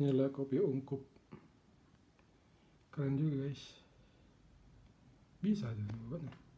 Basicnya adalah kopi ungkup. Keren juga guys. Bisa aja buatnya.